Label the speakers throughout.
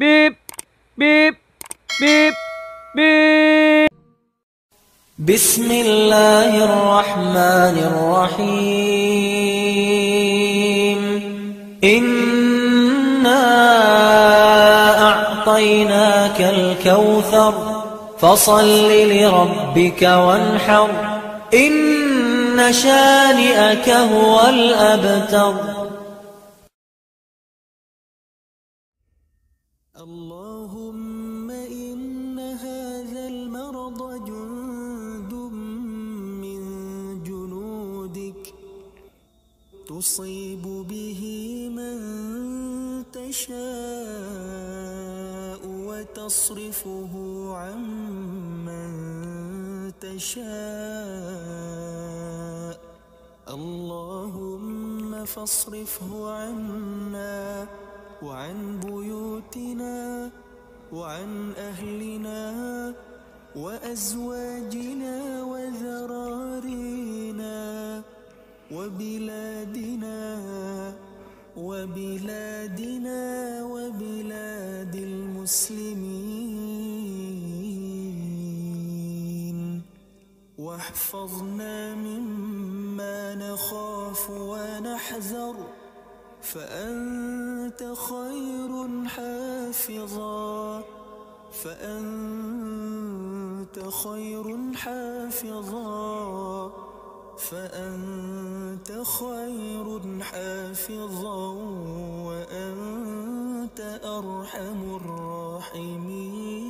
Speaker 1: بيب بيب بيب بيب
Speaker 2: بسم الله الرحمن الرحيم إنا أعطيناك الكوثر فصل لربك وانحر إن شانئك هو الأبتر اللهم إن هذا المرض جند من جنودك تصيب به من تشاء وتصرفه عن من تشاء اللهم فاصرفه عنا وعن بيوتنا أزواجنا وذرارينا وبلادنا وبلادنا وبلاد المسلمين واحفظنا مما نخاف ونحذر فأنت خير حافظا فأنت أنت خير حافظا فأنت خير حافظا وأنت أرحم الراحمين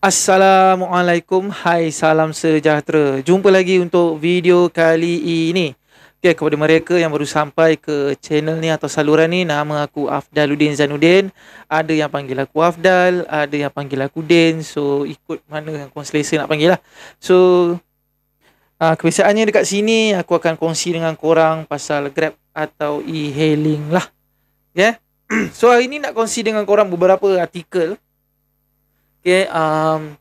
Speaker 1: Assalamualaikum, hai salam sejahtera Jumpa lagi untuk video kali ini Okay, kepada mereka yang baru sampai ke channel ni atau saluran ni, nama aku Afdaluddin Zanuddin. Ada yang panggil aku Afdal, ada yang panggil aku Din. So, ikut mana yang korang selesa nak panggil lah. So, uh, kebiasaannya dekat sini, aku akan kongsi dengan korang pasal Grab atau e-hailing lah. Yeah? Ya? so, hari ni nak kongsi dengan korang beberapa artikel. Okay, um,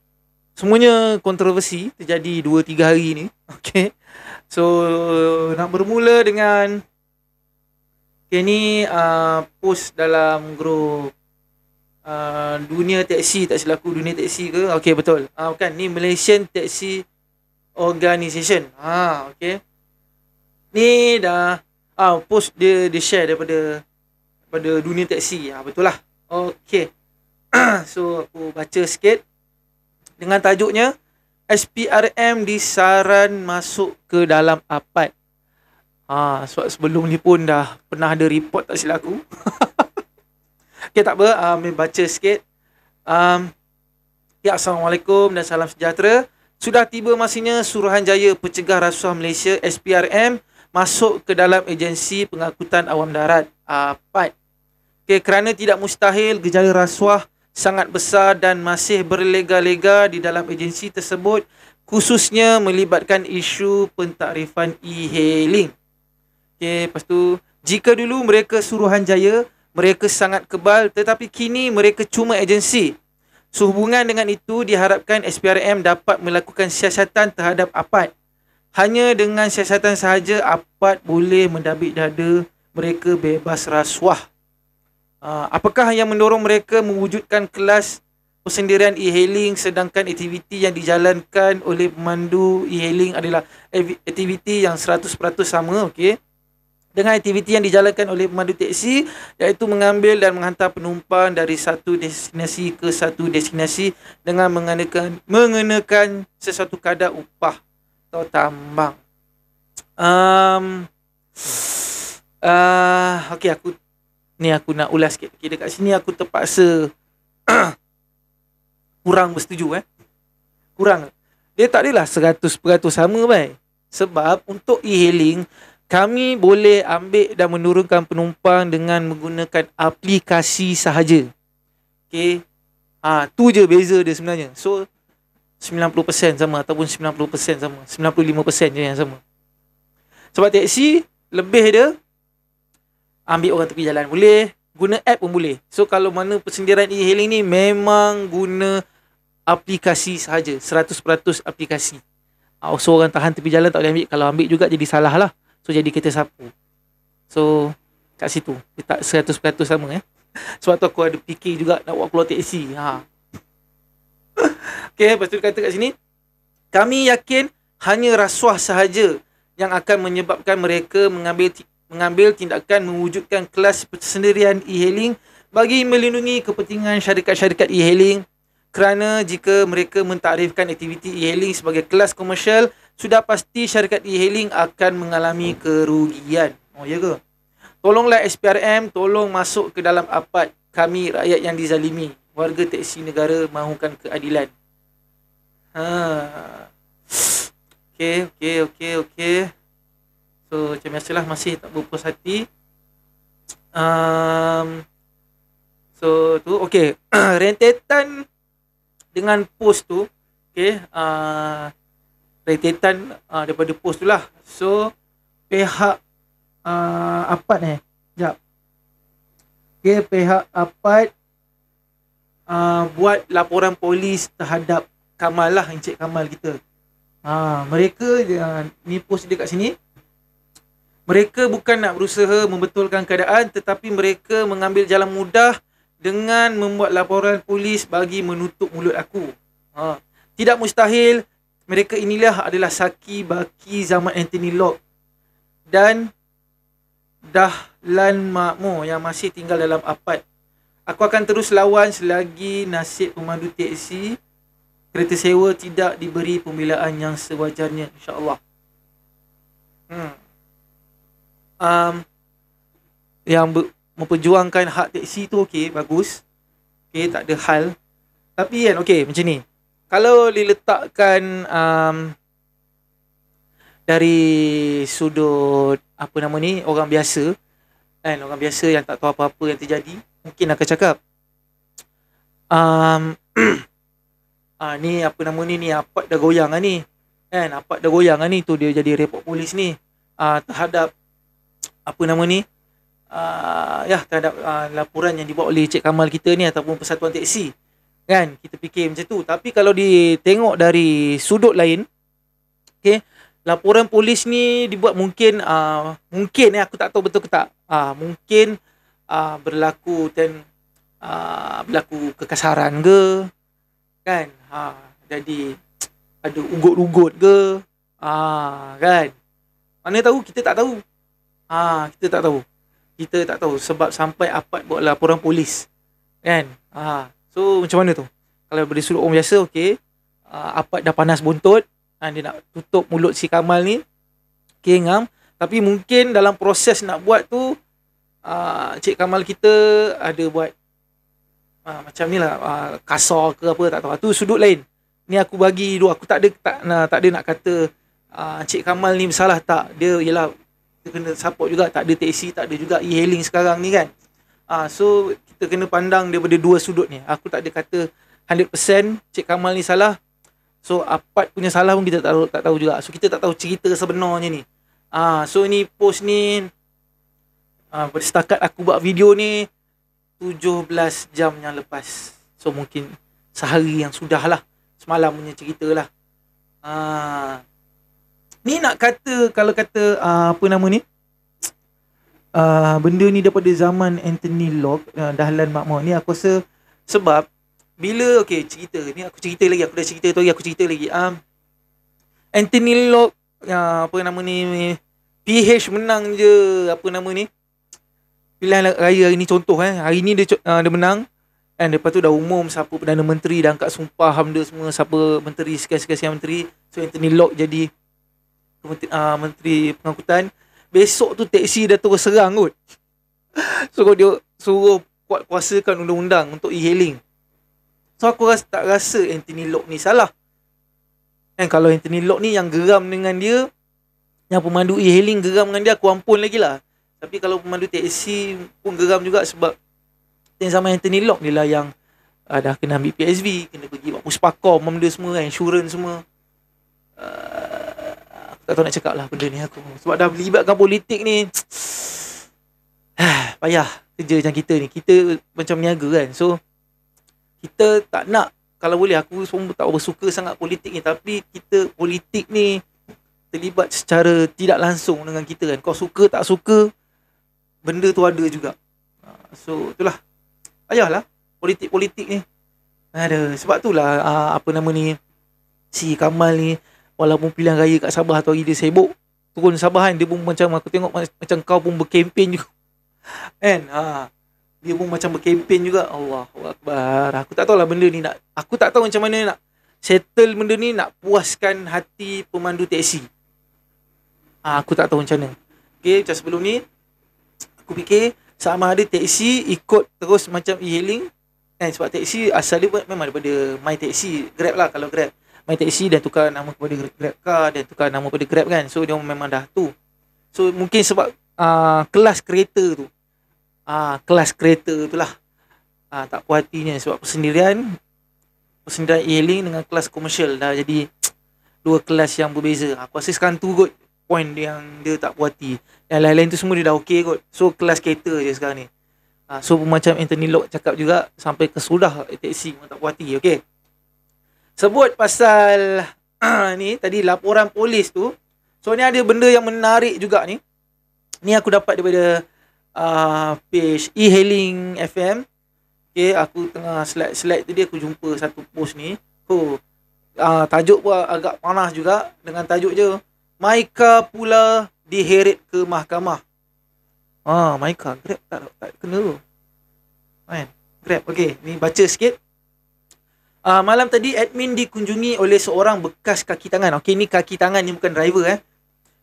Speaker 1: semuanya kontroversi terjadi 2 3 hari ni. Okey. So nak bermula dengan okay, ni uh, post dalam group uh, dunia taksi tak selaku dunia taksi ke? Okey betul. Ah uh, bukan ni Malaysian Taxi Organisation. Ha uh, okey. Ni dah ah uh, post dia di share daripada daripada dunia taksi. Ah uh, betul lah. Okey. so aku baca sikit dengan tajuknya SPRM disaran masuk ke dalam APAT. Ha, sebab sebelum ni pun dah pernah ada report tak silap aku. okay, tak apa. Ambil um, baca sikit. Um, ya, Assalamualaikum dan salam sejahtera. Sudah tiba masanya Suruhanjaya Pencegah Rasuah Malaysia SPRM masuk ke dalam agensi pengangkutan awam darat APAT. Okay, kerana tidak mustahil gejala rasuah sangat besar dan masih berlega-lega di dalam agensi tersebut khususnya melibatkan isu pentakrifan e-hailing. Okey, lepas tu jika dulu mereka suruhan jaya, mereka sangat kebal tetapi kini mereka cuma agensi. Sehubungan dengan itu diharapkan SPRM dapat melakukan siasatan terhadap APAT. Hanya dengan siasatan sahaja APAT boleh mendabik dada mereka bebas rasuah. Ah, apakah yang mendorong mereka mewujudkan kelas persendirian e-hailing sedangkan aktiviti yang dijalankan oleh pemandu e-hailing adalah aktiviti yang 100% sama okey dengan aktiviti yang dijalankan oleh pemandu teksi iaitu mengambil dan menghantar penumpang dari satu destinasi ke satu destinasi dengan mengenakan mengenakan sesuatu kadar upah atau tambang um, uh, okey aku Ni aku nak ulas sikit. Okay, dekat sini aku terpaksa kurang bersetuju eh. Kurang. Dia tak adalah 100% sama bai. Sebab untuk e-hailing, kami boleh ambil dan menurunkan penumpang dengan menggunakan aplikasi sahaja. Okay. Ha, tu je beza dia sebenarnya. So, 90% sama ataupun 90% sama. 95% je yang sama. Sebab teksi, lebih dia ambil orang tepi jalan boleh guna app pun boleh so kalau mana persendirian e-hailing ni memang guna aplikasi sahaja 100% aplikasi uh, so orang tahan tepi jalan tak boleh ambil kalau ambil juga jadi salah lah so jadi kereta sapu so kat situ dia tak 100% sama eh sebab tu aku ada fikir juga nak buat keluar teksi ha. Okay, lepas tu dia kata kat sini Kami yakin hanya rasuah sahaja Yang akan menyebabkan mereka mengambil mengambil tindakan mewujudkan kelas persendirian e-hailing bagi melindungi kepentingan syarikat-syarikat e-hailing kerana jika mereka mentarifkan aktiviti e-hailing sebagai kelas komersial sudah pasti syarikat e-hailing akan mengalami kerugian oh ya ke tolonglah SPRM tolong masuk ke dalam apat kami rakyat yang dizalimi warga teksi negara mahukan keadilan ha okey okey okey okey So macam biasalah masih tak berpuas hati um, So tu okay Rentetan dengan post tu Okay uh, Rentetan uh, daripada post tu lah So pihak uh, apa ni? Eh? Sekejap Okay pihak APAT uh, Buat laporan polis terhadap Kamal lah Encik Kamal kita Ha, mereka uh, ni post dia kat sini mereka bukan nak berusaha membetulkan keadaan tetapi mereka mengambil jalan mudah dengan membuat laporan polis bagi menutup mulut aku. Ha. Tidak mustahil mereka inilah adalah saki baki zaman Anthony Locke dan Dahlan Makmur yang masih tinggal dalam apat. Aku akan terus lawan selagi nasib pemandu teksi kereta sewa tidak diberi pembelaan yang sewajarnya insya-Allah. Hmm um, yang ber, memperjuangkan hak teksi tu okey bagus okey tak ada hal tapi kan okey macam ni kalau diletakkan um, dari sudut apa nama ni orang biasa kan orang biasa yang tak tahu apa-apa yang terjadi mungkin akan cakap um, ah ni apa nama ni ni apa dah goyang ah ni kan apa dah goyang ah ni tu dia jadi report polis ni ah terhadap apa nama ni uh, ya terhadap uh, laporan yang dibuat oleh Cik Kamal kita ni ataupun persatuan teksi kan kita fikir macam tu tapi kalau ditengok dari sudut lain okey laporan polis ni dibuat mungkin uh, mungkin eh aku tak tahu betul ke tak uh, mungkin uh, berlaku dan uh, berlaku kekasaran ke kan uh, jadi ada ugut-ugut ke uh, kan mana tahu kita tak tahu Ah, kita tak tahu. Kita tak tahu sebab sampai apat buat laporan polis. Kan? Ah, so macam mana tu? Kalau beri suruh orang biasa, okey. Ah, ha, apat dah panas buntut dan dia nak tutup mulut si Kamal ni. Okey, ngam. Tapi mungkin dalam proses nak buat tu ah, Cik Kamal kita ada buat ah, macam ni lah ah, kasar ke apa tak tahu. Tu sudut lain. Ni aku bagi dua. Aku tak ada tak, nah, tak ada nak kata ah, Cik Kamal ni bersalah tak. Dia ialah kita kena support juga tak ada teksi tak ada juga e-hailing sekarang ni kan ah so kita kena pandang daripada dua sudut ni aku tak ada kata 100% cik Kamal ni salah so apa punya salah pun kita tak tahu tak tahu juga so kita tak tahu cerita sebenarnya ni ah so ni post ni ah setakat aku buat video ni 17 jam yang lepas so mungkin sehari yang sudahlah semalam punya ceritalah ah Ni nak kata kalau kata uh, apa nama ni? Uh, benda ni daripada zaman Anthony Locke uh, Dahlan Makmur ni aku rasa sebab bila okay cerita ni aku cerita lagi aku dah cerita tu aku cerita lagi um, Anthony Locke uh, apa nama ni PH menang je apa nama ni pilihan raya hari ni contoh eh hari ni dia, uh, dia menang and lepas tu dah umum siapa Perdana Menteri dah angkat sumpah hamda semua siapa menteri sekian-sekian menteri so Anthony Locke jadi uh, menteri pengangkutan besok tu teksi dah terus serang kot suruh dia suruh kuat kuasakan undang-undang untuk e-hailing so aku rasa tak rasa Anthony Lok ni salah kan kalau Anthony Lok ni yang geram dengan dia yang pemandu e-hailing geram dengan dia aku ampun lagi lah tapi kalau pemandu teksi pun geram juga sebab yang sama Anthony Lok ni lah yang uh, dah kena ambil PSV kena pergi buat muspakor memenda semua kan, insurans semua tak tahu nak cakap lah benda ni aku Sebab dah melibatkan politik ni Payah kerja macam kita ni Kita macam niaga kan So Kita tak nak Kalau boleh aku semua tak bersuka sangat politik ni Tapi kita politik ni Terlibat secara tidak langsung dengan kita kan Kau suka tak suka Benda tu ada juga ha, So itulah lah Politik-politik ni ada sebab itulah ah, apa nama ni si Kamal ni walaupun pilihan raya kat Sabah tu hari dia sibuk turun Sabah kan dia pun macam aku tengok macam kau pun berkempen juga kan ha dia pun macam berkempen juga Allah Allahuakbar aku tak tahu lah benda ni nak aku tak tahu macam mana nak settle benda ni nak puaskan hati pemandu teksi ha, aku tak tahu macam mana Okay, macam sebelum ni aku fikir sama ada teksi ikut terus macam e-hailing kan eh, sebab teksi asal dia memang daripada my taxi grab lah kalau grab main taksi dan tukar nama kepada Grab car dan tukar nama kepada Grab kan. So dia memang dah tu. So mungkin sebab uh, kelas kereta tu. Ah uh, kelas kereta tu lah. Uh, tak kuatinya, sebab persendirian persendirian e-hailing dengan kelas komersial dah jadi dua kelas yang berbeza. Aku rasa sekarang tu kot point yang dia tak puas Yang lain-lain tu semua dia dah okey kot. So kelas kereta je sekarang ni. Uh, so macam Anthony Locke cakap juga sampai kesudah taksi pun tak puas hati. Okay sebut pasal uh, ni tadi laporan polis tu. So ni ada benda yang menarik juga ni. Ni aku dapat daripada uh, page e-hailing FM. Okay, aku tengah slide-slide tu dia aku jumpa satu post ni. Oh, uh, tajuk pun agak panas juga dengan tajuk je. Maika pula diheret ke mahkamah. Ah, Maika, grab tak, tak, kena tu. Kan? Grab, okay. Ni baca sikit. Uh, malam tadi admin dikunjungi oleh seorang bekas kaki tangan. Okey ni kaki tangan ni bukan driver eh.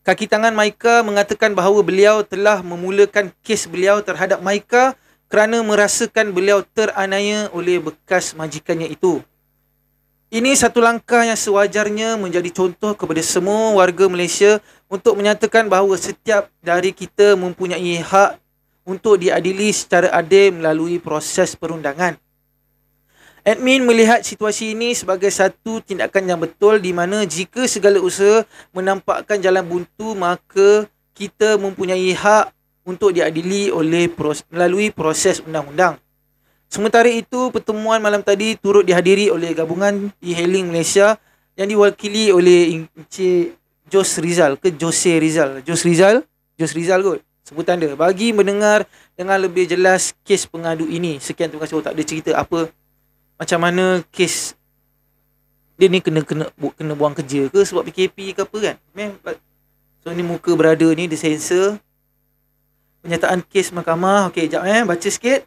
Speaker 1: Kaki tangan Maika mengatakan bahawa beliau telah memulakan kes beliau terhadap Maika kerana merasakan beliau teraniaya oleh bekas majikannya itu. Ini satu langkah yang sewajarnya menjadi contoh kepada semua warga Malaysia untuk menyatakan bahawa setiap dari kita mempunyai hak untuk diadili secara adil melalui proses perundangan. Admin melihat situasi ini sebagai satu tindakan yang betul di mana jika segala usaha menampakkan jalan buntu maka kita mempunyai hak untuk diadili oleh proses, melalui proses undang-undang. Sementara itu, pertemuan malam tadi turut dihadiri oleh gabungan e-hailing Malaysia yang diwakili oleh Encik Jos Rizal ke Jose Rizal. Jos Rizal? Jos Rizal kot. Sebutan dia. Bagi mendengar dengan lebih jelas kes pengadu ini. Sekian terima kasih. Oh, tak ada cerita apa macam mana kes dia ni kena kena bu, kena buang kerja ke sebab PKP ke apa kan so ni muka berada ni dia sensor penyataan kes mahkamah okey jap eh baca sikit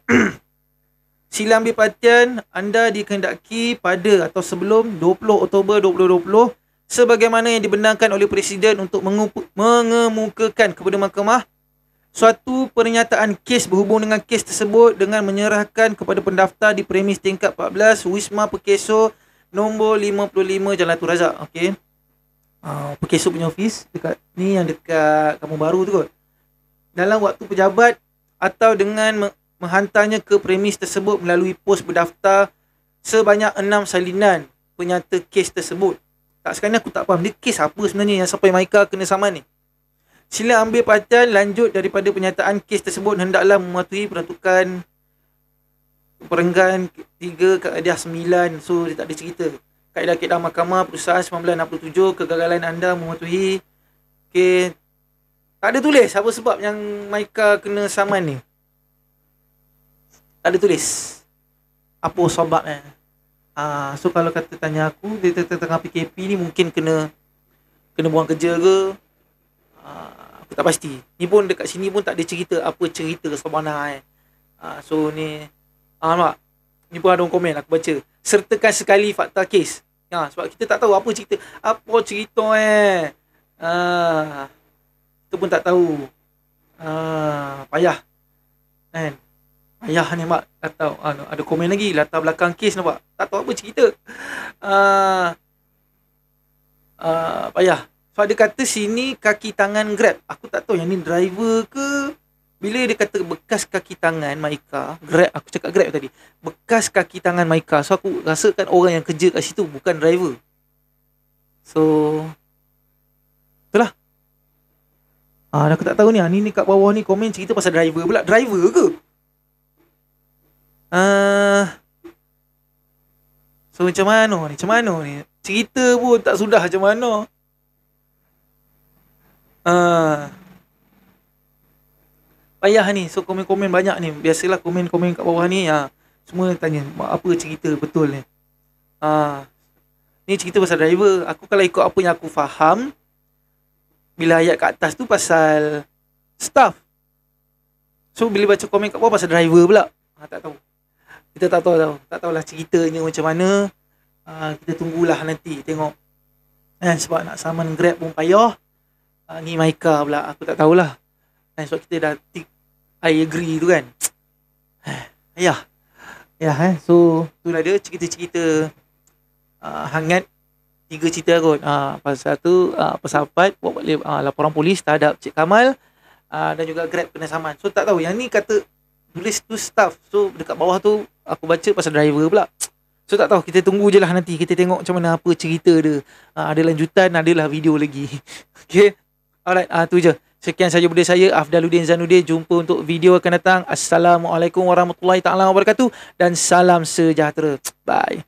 Speaker 1: silam bipartian anda dikehendaki pada atau sebelum 20 Oktober 2020 sebagaimana yang dibenarkan oleh presiden untuk mengemukakan kepada mahkamah suatu pernyataan kes berhubung dengan kes tersebut dengan menyerahkan kepada pendaftar di premis tingkat 14 Wisma Perkeso nombor 55 Jalan Tu Razak. Okey. Uh, ah, Perkeso punya ofis dekat ni yang dekat kamu Baru tu kot. Dalam waktu pejabat atau dengan menghantarnya ke premis tersebut melalui pos berdaftar sebanyak 6 salinan penyata kes tersebut. Tak sekarang aku tak faham dia kes apa sebenarnya yang sampai Maika kena saman ni. Sila ambil perhatian lanjut daripada penyataan kes tersebut hendaklah mematuhi peraturan perenggan 3 kaedah 9. So dia tak ada cerita. Kaedah kaedah mahkamah perusahaan 1967 kegagalan anda mematuhi okay. Tak ada tulis apa sebab yang Maika kena saman ni. Tak ada tulis. Apa sebabnya? Eh? Ah, so kalau kata tanya aku dia tengah PKP ni mungkin kena kena buang kerja ke aku tak pasti ni pun dekat sini pun tak ada cerita apa cerita Sabana eh ha, so ni ah nampak ni pun ada komen aku baca sertakan sekali fakta kes ha, sebab kita tak tahu apa cerita apa cerita eh ha, kita pun tak tahu ha, payah kan payah ni mak Tahu ha, ada komen lagi latar belakang kes nampak tak tahu apa cerita ha, ha, payah So dia kata sini kaki tangan grab. Aku tak tahu yang ni driver ke. Bila dia kata bekas kaki tangan Maika, grab aku cakap grab tadi. Bekas kaki tangan Maika. So aku rasakan orang yang kerja kat situ bukan driver. So itulah. Ah aku tak tahu ni. Ah, ni ni kat bawah ni komen cerita pasal driver pula. Driver ke? Ah So macam mana ni? Macam mana ni? Cerita pun tak sudah macam mana. Ah. payah ni so komen-komen banyak ni biasalah komen-komen kat bawah ni ha, semua tanya apa cerita betul ni ha, ni cerita pasal driver aku kalau ikut apa yang aku faham bila ayat kat atas tu pasal staff so bila baca komen kat bawah pasal driver pula ha, tak tahu kita tak tahu tau tak tahulah ceritanya macam mana ha, kita tunggulah nanti tengok Eh, sebab nak saman grab pun payah uh, ni Maika pula aku tak tahulah kan sebab kita dah tick I agree tu kan ya ya eh so itulah dia cerita-cerita uh, hangat tiga cerita kot uh, pasal satu uh, ah, pasal buat balik uh, laporan polis terhadap Cik Kamal uh, dan juga grab kena saman so tak tahu yang ni kata tulis tu staff so dekat bawah tu aku baca pasal driver pula So tak tahu kita tunggu je lah nanti kita tengok macam mana apa cerita dia. Ha, ada lanjutan, ada lah video lagi. okay. Alright, ah uh, tu je. Sekian saja budaya saya Afdaluddin Zanuddin. Jumpa untuk video akan datang. Assalamualaikum warahmatullahi taala wabarakatuh dan salam sejahtera. Bye.